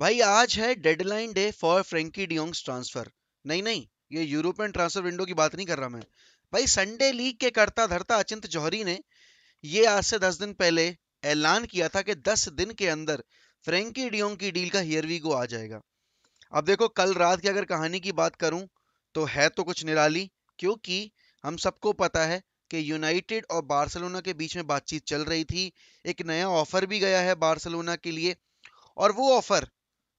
भाई आज है deadline day for Frenkie de Jong's transfer नहीं नहीं ये यूरोपियन ट्रांसफर विंडो की बात नहीं कर रहा मैं भाई संडे लीग के करता धरता अचिंत जौहरी ने ये आज से दस दिन पहले ऐलान किया था कि दस दिन के अंदर फ्रेंकी डियोंग की डील का हियरवी गो आ जाएगा अब देखो कल रात की अगर कहानी की बात करूं तो है तो कुछ निराली क्योंकि हम सबको पता है कि यूनाइटेड और बार्सलोना के बीच में बातचीत चल रही थी एक नया ऑफर भी गया है बार्सलोना के लिए और वो ऑफर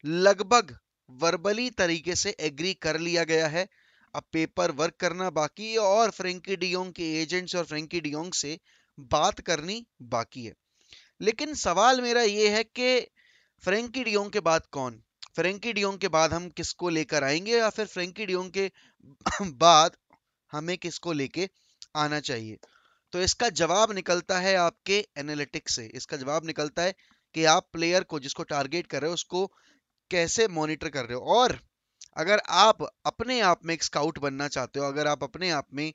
लगभग वर्बली तरीके से एग्री कर लिया गया है अब पेपर वर्क करना बाकी है और फ्रेंकी डियोंग के एजेंट्स और फ्रेंकी डियोंग से बात करनी बाकी है लेकिन सवाल मेरा ये है कि फ्रेंकी डियोंग के बाद कौन फ्रेंकी डियोंग के बाद हम किसको लेकर आएंगे या फिर फ्रेंकी डियोंग के बाद हमें किसको लेके आना चाहिए तो इसका जवाब निकलता है आपके एनालिटिक्स से इसका जवाब निकलता है कि आप प्लेयर को जिसको टारगेट कर रहे हो उसको कैसे मॉनिटर कर रहे हो और अगर आप अपने आप में एक स्काउट बनना चाहते हो अगर आप अपने आप में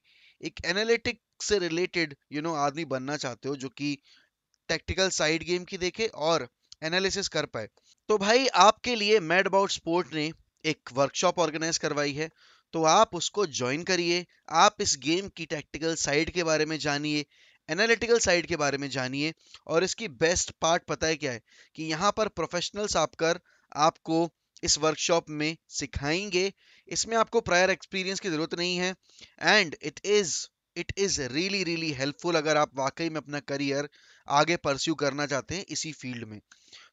एक एनालिटिक से रिलेटेड यू नो आदमी बनना चाहते हो जो कि टेक्टिकल साइड गेम की देखे और एनालिसिस कर पाए तो भाई आपके लिए मैड अबाउट स्पोर्ट ने एक वर्कशॉप ऑर्गेनाइज करवाई है तो आप उसको ज्वाइन करिए आप इस गेम की टैक्टिकल साइड के बारे में जानिए एनालिटिकल साइड के बारे में जानिए और इसकी बेस्ट पार्ट पता है क्या है कि यहाँ पर प्रोफेशनल्स आपकर आपको इस वर्कशॉप में सिखाएंगे इसमें आपको प्रायर एक्सपीरियंस की ज़रूरत नहीं है and it is it is really really helpful अगर आप वाकई में अपना करियर आगे परस्यू करना चाहते हैं इसी फील्ड में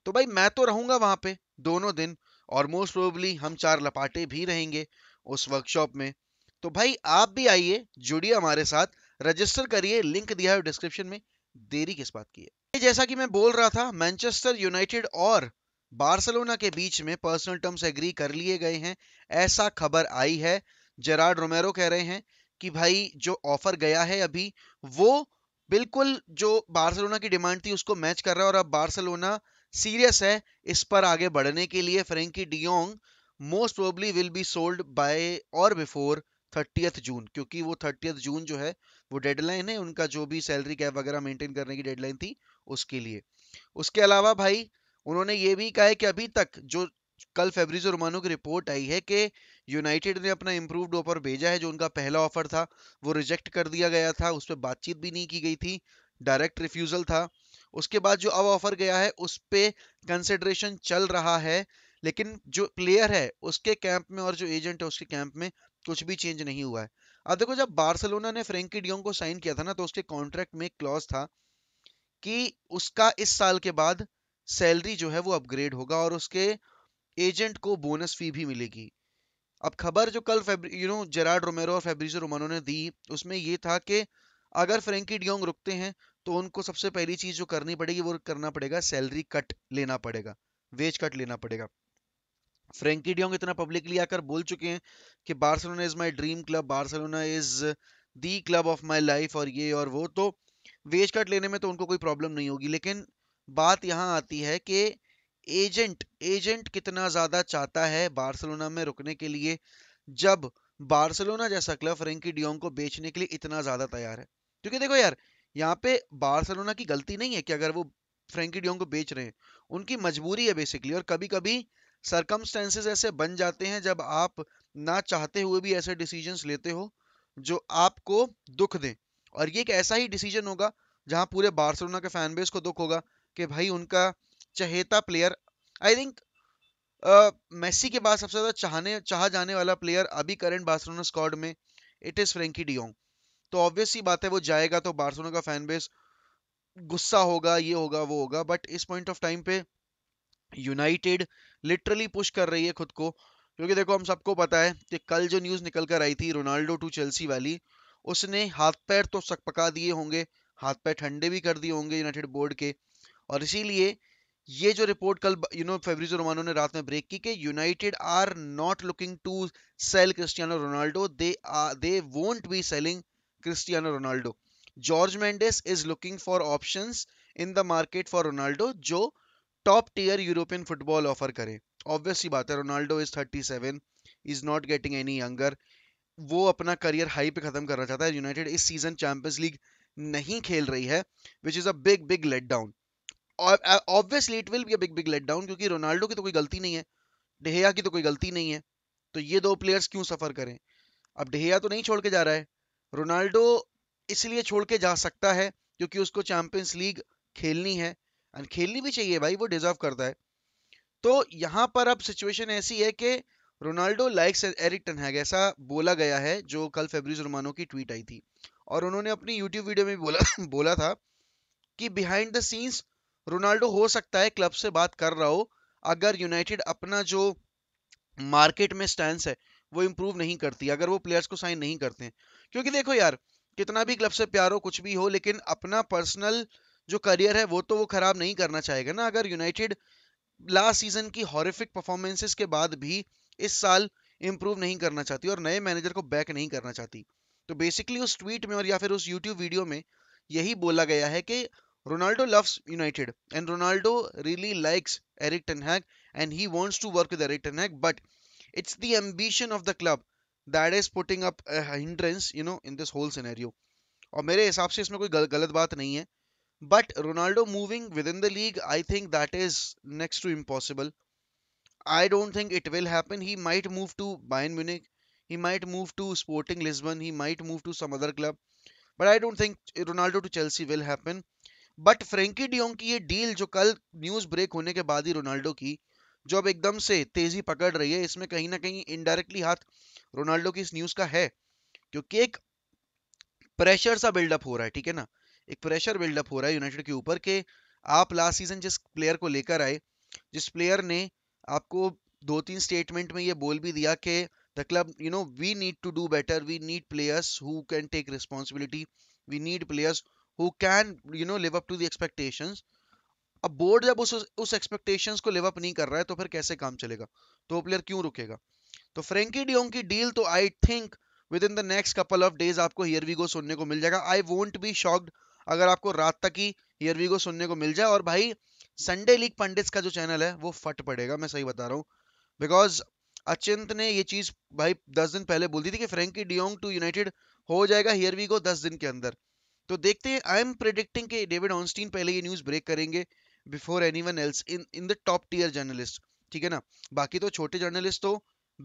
तो भाई मैं तो रहूंगा वहां पे दोनों दिन और मोस्ट प्रोबली हम चार लपाटे भी रहेंगे उस वर्कशॉप में तो भाई आप भी आइए जुड़िए हमारे साथ रजिस्टर करिए लिंक दिया है डिस्क्रिप्शन में देरी किस बात की है जैसा कि मैं बोल रहा था मैनचेस्टर यूनाइटेड और बार्सलोना के बीच में पर्सनल टर्म्स एग्री कर लिए गए हैं ऐसा खबर आई है जेराड रोमेरो कह रहे हैं कि भाई जो ऑफर गया है अभी वो बिल्कुल जो बार्सलोना की डिमांड थी उसको मैच कर रहा है और अब बार्सलोना सीरियस है इस पर आगे बढ़ने के लिए Frenkie de Jong most probably will be sold by और बिफोर थर्टियथ जून क्योंकि वो थर्टियथ जून जो है वो डेडलाइन है उनका जो भी सैलरी कैप वगैरह मेंटेन करने की डेडलाइन थी उसके लिए उसके अलावा भाई उन्होंने ये भी कहा है कि अभी तक जो कल फेब्रिजो रोमानो की रिपोर्ट आई है कि यूनाइटेड ने अपना इम्प्रूव्ड ऑफर भेजा है जो उनका पहला ऑफर था वो रिजेक्ट कर दिया गया था उस पर बातचीत भी नहीं की गई थी डायरेक्ट रिफ्यूजल था उसके बाद जो अब ऑफर गया है उस पर कंसिडरेशन चल रहा है लेकिन जो प्लेयर है उसके कैंप में और जो एजेंट है उसके कैंप में कुछ भी चेंज नहीं हुआ है अब देखो जब बार्सिलोना ने फ्रेंकी डियोंग को साइन किया था ना तो उसके कॉन्ट्रैक्ट में क्लॉज था कि उसका इस साल के बाद सैलरी जो है वो अपग्रेड होगा और उसके एजेंट को बोनस फी भी मिलेगी अब खबर जो कल यू नो जेराड रोमेरो और फेब्रिजो रोमानो ने दी उसमें ये था कि अगर फ्रेंकी डियोंग रुकते हैं तो उनको सबसे पहली चीज जो करनी पड़ेगी वो करना पड़ेगा सैलरी कट लेना पड़ेगा वेज कट लेना पड़ेगा फ्रेंकी डियोंग इतना पब्लिकली आकर बोल चुके हैं कि Barcelona is my dream club Barcelona is the club of my life और ये और वो तो वेज कट लेने में तो उनको कोई प्रॉब्लम नहीं होगी लेकिन बात यहाँ आती है कि एजेंट एजेंट कितना ज़्यादा चाहता है बार्सिलोना में रुकने के लिए जब बार्सिलोना जैसा क्लब फ्रेंकी डियोंग को बेचने के लिए इतना ज़्यादा तैयार है क्योंकि देखो यार यहाँ पे बार्सिलोना की गलती नहीं है कि अगर वो फ्रेंकी डियोंग को बेच रहे हैं उनकी मजबूरी है बेसिकली और कभी कभी सरकमस्टेंसेज ऐसे बन जाते हैं जब आप ना चाहते हुए भी ऐसे डिसीजन लेते हो जो आपको दुख दें और ये एक ऐसा ही डिसीजन होगा जहां पूरे बार्सिलोना के फैन बेस को दुख होगा कि भाई उनका चहेता प्लेयर आई थिंक मेसी के बाद सबसे ज़्यादा चाहने चाह जाने वाला प्लेयर अभी करंट बार्सिलोना स्क्वाड में इट इज़ फ्रेंकी डियोंग तो ऑब्वियस ही बात है वो जाएगा तो बार्सिलोना का फैन बेस गुस्सा होगा ये होगा वो होगा बट इस पॉइंट ऑफ टाइम पे यूनाइटेड लिटरली पुश कर रही है खुद को क्योंकि देखो हम सबको पता है कि कल जो न्यूज़ निकल कर आई थी रोनाल्डो टू चेल्सी वाली उसने हाथ पैर तो सक पका दिए होंगे हाथ पैर ठंडे भी कर दिए होंगे यूनाइटेड बोर्ड के और इसीलिए ये जो रिपोर्ट कल यू नो फेब्रिजो रोमानो ने रात में ब्रेक की कि United are not looking to sell Cristiano Ronaldo they are they won't be selling Cristiano Ronaldo Jorge Mendes is looking for options in the market for Ronaldo जो top tier European football offer करे obviously बात है Ronaldo is 37 is not getting any younger वो अपना career high पे खत्म करना चाहता है यूनाइटेड इस सीजन चैंपियंस लीग नहीं खेल रही है which is a big big let down obviously it will be a big big let down क्योंकि रोनाल्डो की तो कोई गलती नहीं है डेहिया की तो कोई गलती नहीं है तो ये दो प्लेयर्स क्यों सफर करें अब डेहिया तो नहीं छोड़ के जा रहा है रोनाल्डो इसलिए छोड़ के जा सकता है क्योंकि उसको चैंपियंस लीग खेलनी है एंड खेलनी भी चाहिए भाई वो डिजर्व करता है तो यहाँ पर अब सिचुएशन ऐसी है कि Ronaldo likes Erik ten ten Hag ऐसा बोला गया है जो कल फेब्रिज रोमानो की ट्वीट आई थी और उन्होंने अपनी यूट्यूब वीडियो में बोला बोला था कि बिहाइंड द सीन्स रोनाल्डो हो सकता है क्लब से बात कर रहा हो अगर यूनाइटेड अपना जो मार्केट में स्टैंड है वो इम्प्रूव नहीं करती अगर वो प्लेयर्स को साइन नहीं करते हैं क्योंकि देखो यार कितना भी क्लब से प्यार हो कुछ भी हो लेकिन अपना पर्सनल जो करियर है वो तो वो खराब नहीं करना चाहेगा ना अगर यूनाइटेड लास्ट सीजन की हॉरिफिक परफॉर्मेंसेस के बाद भी इस साल इम्प्रूव नहीं करना चाहती और नए मैनेजर को बैक नहीं करना चाहती तो बेसिकली उस ट्वीट में और या फिर उस यूट्यूब वीडियो में यही बोला गया है कि Ronaldo loves United and Ronaldo really likes Eric Ten Hag and he wants to work with Eric Ten Hag, but it's the ambition of the club that is putting up a hindrance, you know, in this whole scenario. और मेरे हिसाब से इसमें कोई गल, गलत बात नहीं है but Ronaldo moving within the league I think that is next to impossible I don't think it will happen he might move he might move to Sporting Lisbon, he might move to some other club. But I don't think Ronaldo to Chelsea will happen. But Frenkie de Jong की ये deal जो कल news break होने के बाद ही Ronaldo की जो अब एकदम से तेजी पकड़ रही है इसमें कहीं ना कहीं इनडायरेक्टली हाथ रोनाल्डो की इस न्यूज का है क्योंकि एक प्रेशर सा बिल्डअप हो रहा है ठीक है ना एक प्रेशर बिल्डअप हो रहा है यूनाइटेड के ऊपर के आप लास्ट सीजन जिस प्लेयर को लेकर आए जिस प्लेयर ने आपको दो तीन स्टेटमेंट में ये बोल भी दिया कि the club you know we need to do better we need players who can take responsibility we need players who can you know live up to the expectations अब बोर्ड जब उस उस एक्सपेक्टेशन को लिव अप नहीं कर रहा है तो फिर कैसे काम चलेगा तो प्लेयर क्यों रुकेगा तो फ्रेंकी डियोंग की डील तो I think within the next couple of days आपको हियर वी गो सुनने को मिल जाएगा आई वोंट बी शॉक्ड अगर आपको रात तक ही हियर वी गो सुनने को मिल जाए और भाई संडे लीग पंडित का जो चैनल है वो फट पड़ेगा मैं सही बता रहा हूँ बिकॉज अचिंत ने ये चीज भाई दस दिन पहले बोल दी थी कि फ्रेंकी डियोंग टू यूनाइटेड हो जाएगा हियर वी गो दस दिन के अंदर तो देखते हैं आई एम प्रिडिक्टिंग कि डेविड ऑनस्टीन पहले ये न्यूज़ ब्रेक करेंगे before anyone else in in the top tier journalist ठीक है ना बाकी तो छोटे जर्नलिस्ट तो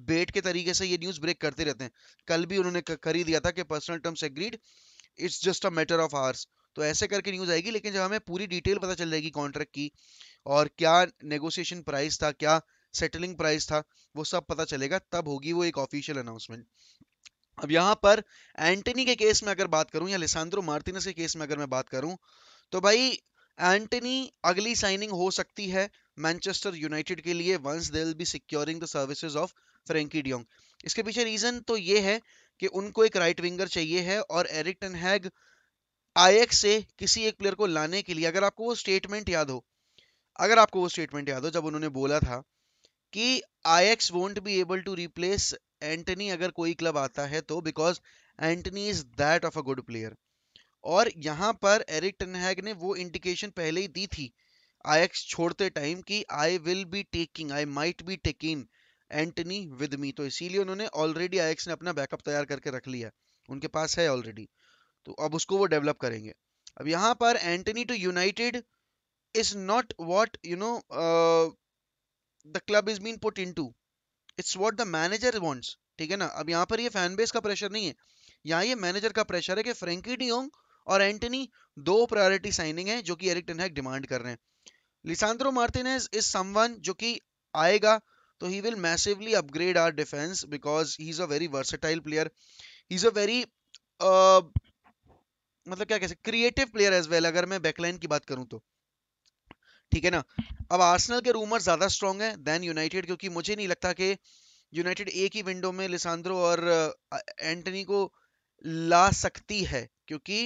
बेट के तरीके से ये न्यूज़ ब्रेक करते रहते हैं कल भी उन्होंने कर ही दिया था कि personal terms agreed it's just a matter of hours तो ऐसे करके न्यूज़ आएगी लेकिन जब हमें पूरी डिटेल पता चल जाएगी कॉन्ट्रैक्ट की और क्या नेगोशिएशन प्राइस था क्या सेटलिंग प्राइस था वो सब पता चलेगा तब होगी वो एक ऑफिशियल अनाउंसमेंट अब यहां पर एंटनी के केस में अगर बात करूं या लिसांद्रो मार्टिनस के केस में अगर मैं बात करूं तो भाई एंटनी अगली साइनिंग हो सकती है मैनचेस्टर यूनाइटेड के लिए once they will be securing the services of Frenkie de Jong इसके पीछे रीजन तो ये है कि उनको एक राइट विंगर चाहिए है और एरिक टन हैग आईएक्स से किसी एक प्लेयर को लाने के लिए अगर आपको वो स्टेटमेंट याद हो अगर आपको वो स्टेटमेंट याद हो जब उन्होंने बोला था कि Ajax won't be able to replace Antony अगर कोई क्लब आता है तो because Antony is that of a good player और यहां पर एरिक टनहैग ने वो इंडिकेशन पहले ही दी थी आईएक्स छोड़ते टाइम कि I will be taking I might be taking Antony with me तो इसीलिए उन्होंने ऑलरेडी आईएक्स ने अपना बैकअप तैयार करके रख लिया उनके पास है ऑलरेडी तो अब उसको वो डेवलप करेंगे अब यहाँ पर Antony to United is not what you know the club is been put into it's what the manager wants ठीक है ना अब यहाँ पर ये फैन बेस का प्रेशर नहीं है यहाँ ये मैनेजर का प्रेशर है कि फ्रेंकी डियोंग और एंटनी दो प्रायोरिटी साइनिंग है जो कि एरिक टेनहैक डिमांड कर रहे हैं लिसांद्रो मार्टिनेज इज समवन जो कि आएगा तो he will massively upgrade our defence because he is a very versatile player he is a very मतलब क्या कह सकते क्रिएटिव प्लेयर एज वेल अगर मैं बैकलाइन की बात करूं तो ठीक है ना अब आर्सनल के रूमर ज्यादा स्ट्रॉन्ग है देन यूनाइटेड क्योंकि मुझे नहीं लगता कि यूनाइटेड एक ही विंडो में लिसांद्रो और एंटनी को ला सकती है क्योंकि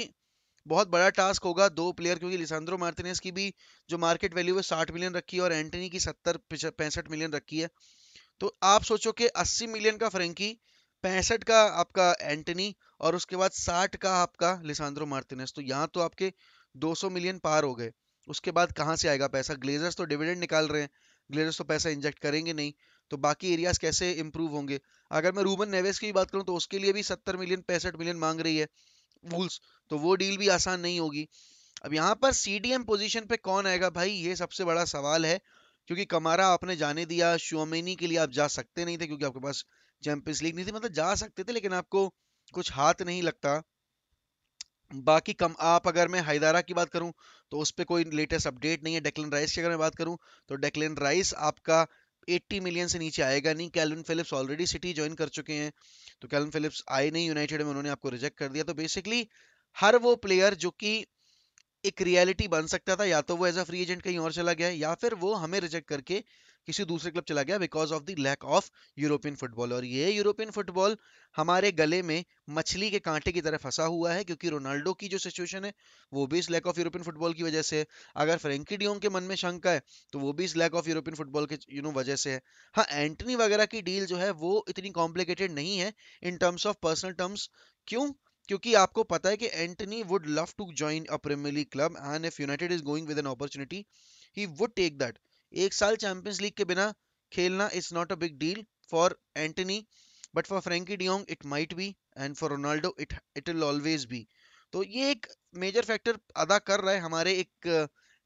बहुत बड़ा टास्क होगा दो प्लेयर क्योंकि लिसांद्रो मार्टिनेस की भी जो मार्केट वैल्यू है साठ मिलियन रखी है और एंटनी की सत्तर पैंसठ मिलियन रखी है तो आप सोचो कि अस्सी मिलियन का फ्रेंकी पैंसठ का आपका एंटनी और उसके बाद साठ का आपका लिसांद्रो मार्टिनेस तो यहाँ तो आपके दो मिलियन पार हो गए उसके बाद कहाँ से आएगा पैसा ग्लेजर्स तो डिविडेंड निकाल रहे हैं ग्लेजर्स तो पैसा इंजेक्ट करेंगे नहीं तो बाकी एरियाज कैसे इंप्रूव होंगे अगर मैं रूबन नेवेस की बात करूँ तो उसके लिए भी सत्तर मिलियन पैंसठ मिलियन मांग रही है वूल्स तो वो डील भी आसान नहीं होगी अब यहाँ पर सीडीएम पोजीशन पे कौन आएगा भाई ये सबसे बड़ा सवाल है क्योंकि कमारा आपने जाने दिया शुअमेनी के लिए आप जा सकते नहीं थे क्योंकि आपके पास चैंपियंस लीग नहीं थी मतलब जा सकते थे लेकिन आपको कुछ हाथ नहीं लगता बाकी कम आप अगर मैं हैदारा की बात करूं तो उस पर कोई लेटेस्ट अपडेट नहीं है डेकलिन राइस की अगर मैं बात करूं तो डेक्लिन राइस आपका 80 मिलियन से नीचे आएगा नहीं Calvin Phillips already City join कर चुके हैं तो कैलविन फिलिप्स आए नहीं यूनाइटेड में उन्होंने आपको रिजेक्ट कर दिया तो बेसिकली हर वो प्लेयर जो कि एक रियलिटी बन सकता था या तो वो एज अ फ्री एजेंट कहीं और चला गया या फिर वो हमें रिजेक्ट करके किसी दूसरे क्लब चला गया because of the lack of European football और ये यूरोपियन फुटबॉल हमारे गले में मछली के कांटे की तरह फंसा हुआ है क्योंकि रोनाल्डो की जो सिचुएशन है वो भी इस लैक ऑफ यूरोपियन फुटबॉल की वजह से है अगर फ्रेंकी डियोंग के मन में शंका है तो वो भी इस लैक ऑफ यूरोपियन फुटबॉल के यू नो वजह से है हाँ एंटनी वगैरह की डील जो है वो इतनी कॉम्प्लिकेटेड नहीं है in terms of personal terms क्यों क्योंकि आपको पता है कि Antony would love to join a Premier League club and if United is going with an opportunity he would take that एक साल चैंपियंस लीग के बिना खेलना is not a big deal for Antony but for Frenkie de Jong it might be and for Ronaldo it it will always be तो ये एक major factor अदा कर रहा है हमारे एक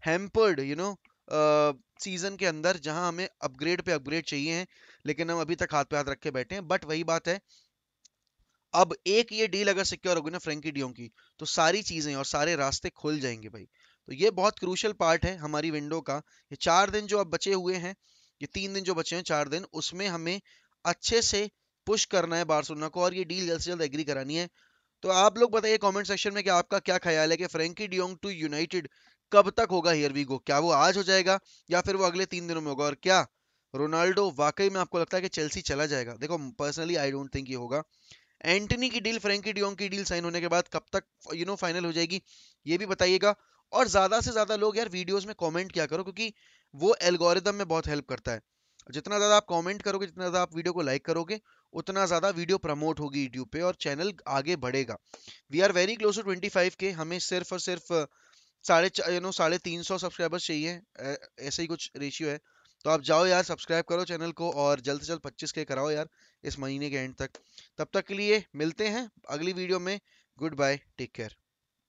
हेम्पर्ड यू नो सीजन के अंदर जहां हमें अपग्रेड पे अपग्रेड चाहिए हैं लेकिन हम अभी तक हाथ पे हाथ रख के बैठे हैं बट वही बात है अब एक ये डील अगर सिक्योर होगी ना फ्रेंकी डियों की तो सारी चीजें और सारे रास्ते खुल जाएंगे भाई तो ये बहुत क्रूशल पार्ट है हमारी विंडो का ये चार दिन जो अब बचे हुए हैं ये तीन दिन जो बचे हैं चार दिन उसमें हमें अच्छे से पुश करना है बार्सोलोना को और ये डील जल्द से जल्द एग्री करानी है तो आप लोग बताइए कमेंट सेक्शन में कि आपका क्या ख्याल है कि फ्रेंकी डियोंग टू यूनाइटेड कब तक होगा हियर वी गो क्या वो आज हो जाएगा या फिर वो अगले तीन दिनों में होगा और क्या रोनाल्डो वाकई में आपको लगता है कि चेल्सी चला जाएगा देखो पर्सनली आई डोंट थिंक ये होगा एंटनी की डील फ्रेंकी डियोंग की डील साइन होने के बाद कब तक यू नो फाइनल हो जाएगी ये भी बताइएगा और ज़्यादा से ज़्यादा लोग यार वीडियोस में कमेंट क्या करो क्योंकि वो एल्गोरिदम में बहुत हेल्प करता है जितना ज़्यादा आप कमेंट करोगे जितना ज़्यादा आप वीडियो को लाइक करोगे उतना ज़्यादा वीडियो प्रमोट होगी यूट्यूब पे और चैनल आगे बढ़ेगा we are very close to twenty के हमें सिर्फ और सिर्फ साढ़े यू नो साढ़े तीन सौ सब्सक्राइबर्स चाहिए ऐसे ही कुछ रेशियो है तो आप जाओ यार सब्सक्राइब करो चैनल को और जल्द से जल्द पच्चीस के कराओ यार इस महीने के एंड तक तब तक के लिए मिलते हैं अगली वीडियो में गुड बाय टेक केयर